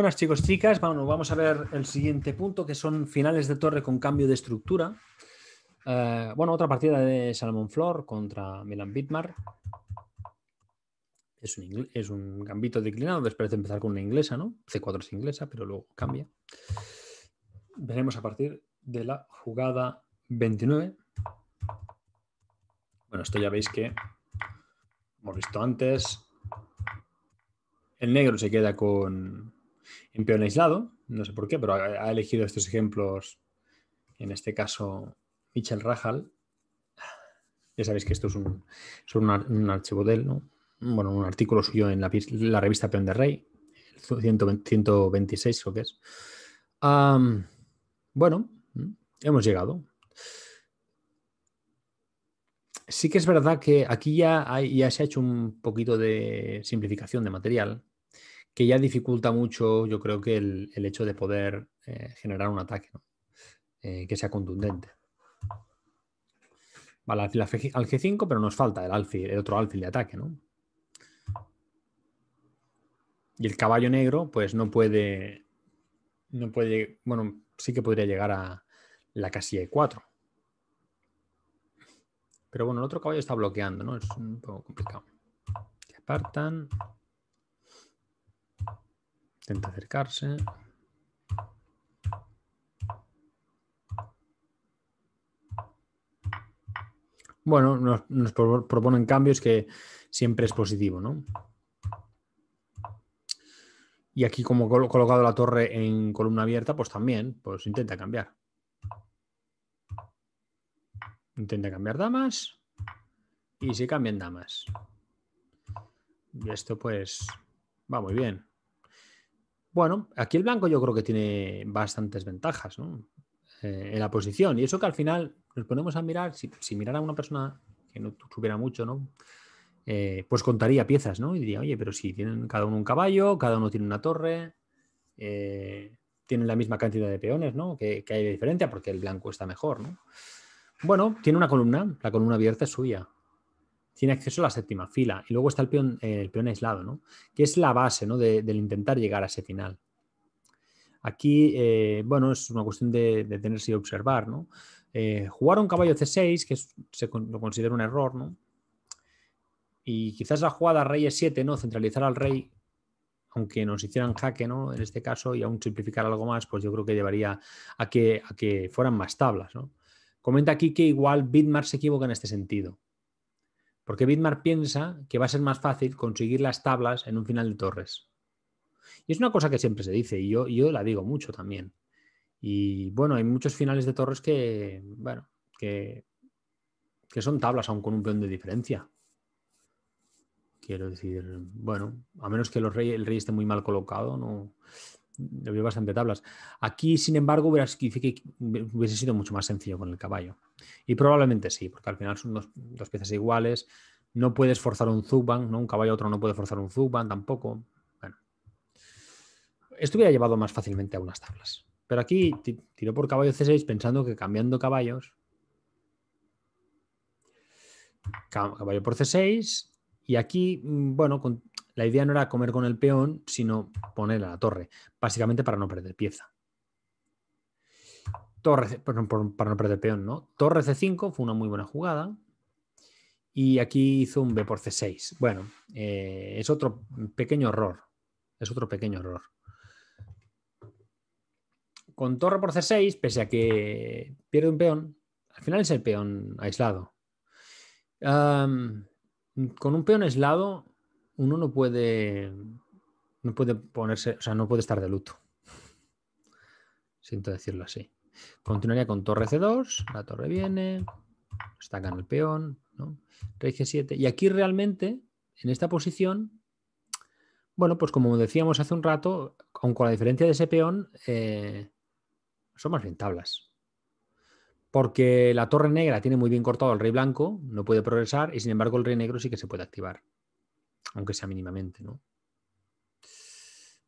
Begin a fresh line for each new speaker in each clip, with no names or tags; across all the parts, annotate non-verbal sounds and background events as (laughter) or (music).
Buenas chicos, chicas. vamos a ver el siguiente punto que son finales de torre con cambio de estructura. Eh, bueno, otra partida de Salomón Flor contra Milan Bitmar. Es un, es un, gambito declinado después de empezar con una inglesa, ¿no? C4 es inglesa, pero luego cambia. Veremos a partir de la jugada 29. Bueno, esto ya veis que hemos visto antes. El negro se queda con en peón aislado, no sé por qué, pero ha, elegido estos ejemplos, en este caso Michel Rajal. Ya sabéis que esto es un, archivo de él, ¿no? bueno, un artículo suyo en la, revista Peón de Rey, el 126 creo que es. bueno, hemos llegado. Sí que es verdad que aquí ya, ya se ha hecho un poquito de simplificación de material, que ya dificulta mucho, yo creo que el, hecho de poder eh, generar un ataque ¿no? Eh, que sea contundente. Vale, al G5, pero nos falta el, alfil, el otro alfil de ataque, ¿no? Y el caballo negro, pues no puede, no puede, bueno, sí que podría llegar a la casilla E4. Pero bueno, el otro caballo está bloqueando, ¿no? Es un poco complicado. apartan Intenta acercarse. Bueno, nos, proponen cambios que siempre es positivo, ¿no? Y aquí como he colocado la torre en columna abierta, pues también, pues intenta cambiar. Intenta cambiar damas. Y si cambian damas. Y esto pues va muy bien. Bueno, aquí el blanco yo creo que tiene bastantes ventajas eh, en la posición. Y eso que al final nos ponemos a mirar, si, mirara a una persona que no supiera mucho, ¿no? Eh, pues contaría piezas, ¿no? Y diría, oye, pero si tienen cada uno un caballo, cada uno tiene una torre, eh, tienen la misma cantidad de peones, ¿no? Que, hay de diferencia porque el blanco está mejor, ¿no? Bueno, tiene una columna, la columna abierta es suya tiene acceso a la séptima fila. Y luego está el peón, el peón aislado, ¿no? que es la base ¿no? del intentar llegar a ese final. Aquí, eh, bueno, es una cuestión de, tenerse y observar, ¿no? Eh, jugar un caballo C6, que se lo considera un error, ¿no? Y quizás la jugada rey E7, ¿no? Centralizar al rey, aunque nos hicieran jaque, ¿no? En este caso, y aún simplificar algo más, pues yo creo que llevaría a que, a que fueran más tablas, Comenta aquí que igual Bitmar se equivoca en este sentido. Porque Bitmar piensa que va a ser más fácil conseguir las tablas en un final de torres. Y es una cosa que siempre se dice, y yo, yo la digo mucho también. Y bueno, hay muchos finales de torres que, bueno, que, que son tablas, aún con un peón de diferencia. Quiero decir, bueno, a menos que el rey esté muy mal colocado, no veo mm, bastante tablas. Aquí, sin embargo, hubiese sido mucho más sencillo con el caballo. Y probablemente sí, porque al final son dos, piezas iguales. No puedes forzar un Zugban, ¿no? Un caballo otro no puede forzar un Zugban tampoco. Bueno. Esto hubiera llevado más fácilmente a unas tablas. Pero aquí tiró por caballo C6 pensando que cambiando caballos. Caballo por C6. Y aquí, mm, bueno, con, la idea no era comer con el peón, sino poner a la torre, básicamente para no perder pieza. Torre, para no perder peón, ¿no? Torre C5 fue una muy buena jugada. Y aquí hizo un B por C6. Bueno, eh, es otro pequeño error. Es otro pequeño error. Con torre por C6, pese a que pierde un peón, al final es el peón aislado. con un peón aislado uno no puede, no puede ponerse, o sea, no puede estar de luto. Siento decirlo así. Continuaría con torre C2, la torre viene, en el peón, rey G7. Y aquí realmente, en esta posición, bueno, pues como decíamos hace un rato, con la diferencia de ese peón, eh, son más bien tablas. Porque la torre negra tiene muy bien cortado al rey blanco, no puede progresar, y sin embargo el rey negro sí que se puede activar aunque sea mínimamente, ¿no?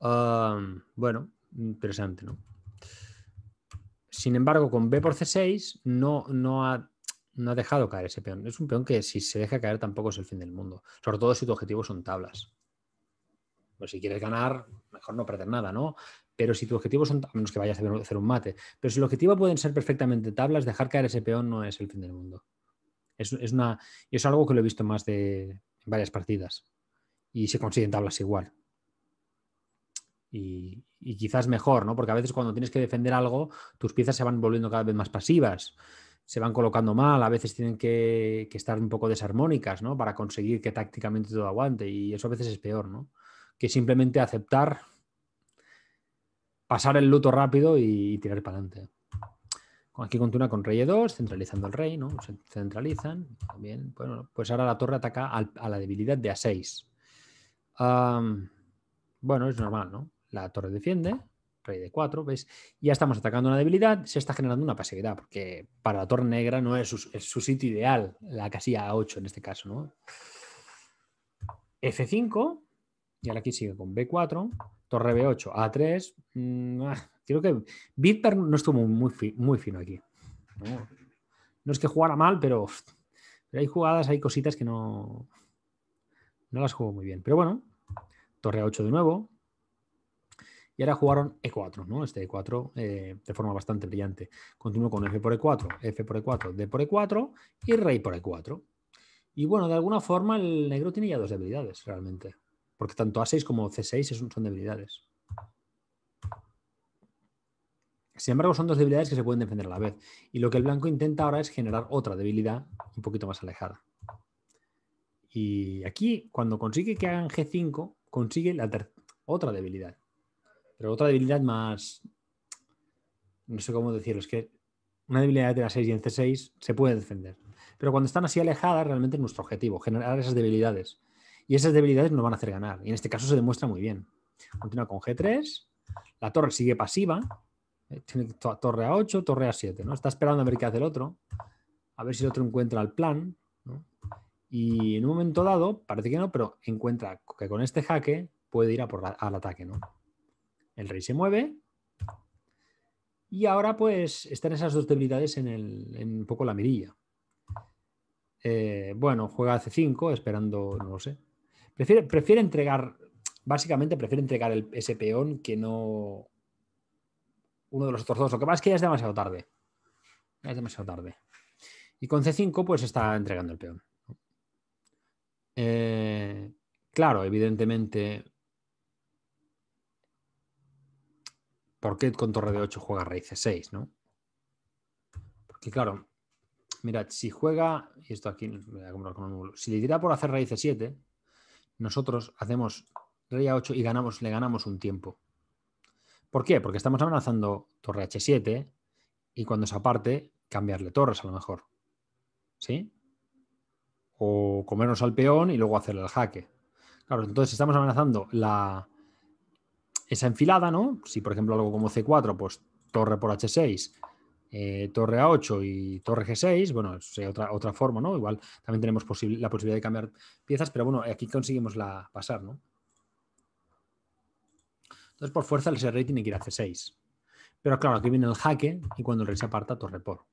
Ah, bueno, interesante, ¿no? Sin embargo, con B por C6 no, no, ha, dejado caer ese peón. Es un peón que si se deja caer tampoco es el fin del mundo. Sobre todo si tu objetivo son tablas. Pues si quieres ganar, mejor no perder nada, ¿no? Pero si tu objetivo son, a menos que vayas a hacer un mate, pero si el objetivo pueden ser perfectamente tablas, dejar caer ese peón no es el fin del mundo. Es, una, y es algo que lo he visto más de varias partidas y se consiguen tablas igual. Y, quizás mejor, ¿no? Porque a veces cuando tienes que defender algo, tus piezas se van volviendo cada vez más pasivas, se van colocando mal, a veces tienen que, estar un poco desarmónicas, ¿no? Para conseguir que tácticamente todo aguante y eso a veces es peor, ¿no? Que simplemente aceptar, pasar el luto rápido y, tirar para adelante. Aquí continúa con rey e2, centralizando el rey, ¿no? Se centralizan. También, bueno, pues ahora la torre ataca a la debilidad de a6 bueno, es normal, ¿no? La torre defiende, rey de 4, ¿ves? Ya estamos atacando una debilidad, se está generando una pasividad, porque para la torre negra no es su, sitio ideal, la casilla A8 en este caso, ¿no? F5, y ahora aquí sigue con B4, torre B8, A3. Mm, ah, creo que Bitper no estuvo muy, fino aquí. No, es que jugara mal, pero, pero hay jugadas, hay cositas que no... No las jugó muy bien. Pero bueno, torre a 8 de nuevo. Y ahora jugaron E4, ¿no? Este E4 eh, de forma bastante brillante. Continúo con F por E4, F por E4, D por E4 y Rey por E4. Y bueno, de alguna forma el negro tiene ya dos debilidades realmente. Porque tanto A6 como C6 son debilidades. Sin embargo, son dos debilidades que se pueden defender a la vez. Y lo que el blanco intenta ahora es generar otra debilidad un poquito más alejada. Y aquí, cuando consigue que hagan G5, consigue la otra debilidad. Pero otra debilidad más. No sé cómo decirlo, es que una debilidad de la 6 y en C6 se puede defender. Pero cuando están así alejadas, realmente es nuestro objetivo, generar esas debilidades. Y esas debilidades nos van a hacer ganar. Y en este caso se demuestra muy bien. Continúa con G3, la torre sigue pasiva, eh, tiene torre a 8, torre a 7, ¿no? Está esperando a ver qué hace el otro, a ver si el otro encuentra el plan, ¿no? Y en un momento dado, parece que no, pero encuentra que con este jaque puede ir a al ataque, ¿no? El rey se mueve. Y ahora, pues, están esas dos debilidades en, el, en un poco la mirilla. Eh, bueno, juega C5, esperando, no lo sé. Prefiere, prefiere entregar, básicamente prefiere entregar el, ese peón que no uno de los otros dos. Lo que pasa es que ya es demasiado tarde. Ya es demasiado tarde. Y con C5, pues está entregando el peón. Eh, claro, evidentemente, ¿por qué con torre de 8 juega rey c6, Porque claro, mirad, si juega, y esto aquí, si le tira por hacer raíz c7, nosotros hacemos rey a8 y ganamos, le ganamos un tiempo. ¿Por qué? Porque estamos amenazando torre h7 y cuando se aparte, cambiarle torres a lo mejor. ¿Sí? o comernos al peón y luego hacer el jaque. Claro, entonces estamos amenazando la, esa enfilada, ¿no? Si por ejemplo algo como C4, pues torre por H6, eh, torre A8 y torre G6, bueno, sería otra, otra forma, ¿no? Igual también tenemos la posibilidad de cambiar piezas, pero bueno, aquí conseguimos la pasar, ¿no? Entonces por fuerza el rey tiene que ir a C6. Pero claro, aquí viene el jaque y cuando el rey se aparta, torre por.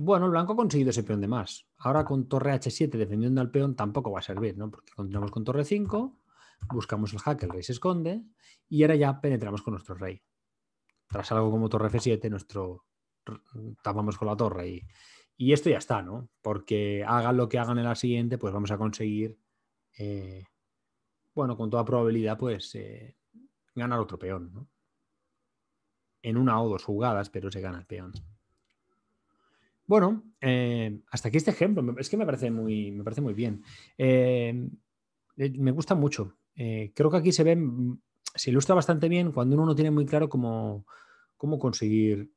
Bueno, el blanco ha conseguido ese peón de más. Ahora ah. con torre h7 defendiendo al peón tampoco va a servir, ¿no? Porque continuamos con torre 5, buscamos el jaque, el rey se esconde y ahora ya penetramos con nuestro rey. Tras algo como torre f7, nuestro tapamos con la torre y, esto ya está, ¿no? Porque hagan lo que hagan en la siguiente, pues vamos a conseguir, eh, bueno, con toda probabilidad, pues eh, ganar otro peón, ¿no? En una o dos jugadas, pero se gana el peón. Bueno, eh, hasta aquí este ejemplo. Es que me parece muy, me parece muy bien. Eh, eh, me gusta mucho. creo que aquí se ve, mm, se ilustra bastante bien cuando uno no tiene muy claro cómo, cómo conseguir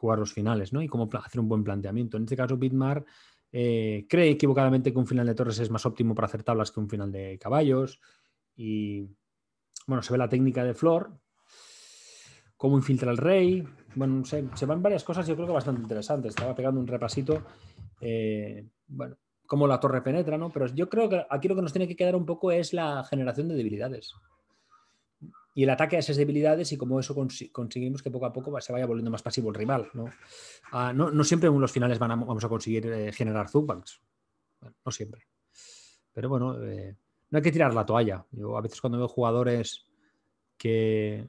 jugar los finales ¿no? y cómo hacer un buen planteamiento. En este caso, Bitmar cree equivocadamente que un final de torres es más óptimo para hacer tablas que un final de caballos. Y bueno, se ve la técnica de Flor, cómo infiltra el rey. Bueno, se, van varias cosas, yo creo que bastante interesantes. Estaba pegando un repasito. Eh, bueno, cómo la torre penetra, ¿no? Pero yo creo que aquí lo que nos tiene que quedar un poco es la generación de debilidades. Y el ataque a esas debilidades y cómo eso conseguimos que poco a poco se vaya volviendo más pasivo el rival. No, ah, no, siempre en los finales vamos a conseguir eh, generar zugbanks. no siempre. Pero bueno, eh, no hay que tirar la toalla. Yo a veces cuando veo jugadores que,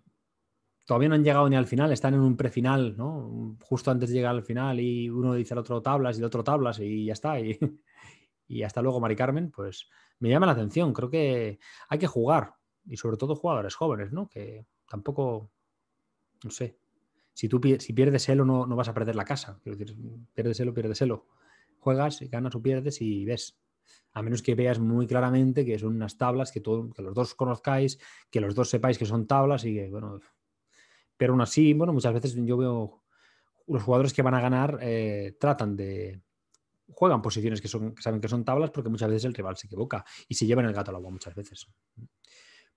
todavía no han llegado ni al final, están en un prefinal, ¿no? Justo antes de llegar al final y uno dice al otro tablas y el otro tablas y ya está. Y, (laughs) y hasta luego, Mari Carmen, pues me llama la atención. Creo que hay que jugar y sobre todo jugadores jóvenes, ¿no? Que tampoco, no sé, si tú si pierdes elo no, no vas a perder la casa. Quiero decir, pierdes elo, pierdes Juegas Juegas, ganas o pierdes y ves. A menos que veas muy claramente que son unas tablas, que, que los dos conozcáis, que los dos sepáis que son tablas y que, bueno, pero aún así, bueno, muchas veces yo veo los jugadores que van a ganar eh, tratan de juegan posiciones que, son, que saben que son tablas porque muchas veces el rival se equivoca y se llevan el gato al agua muchas veces.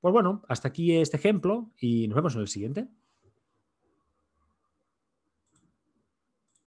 Pues bueno, hasta aquí este ejemplo y nos vemos en el siguiente.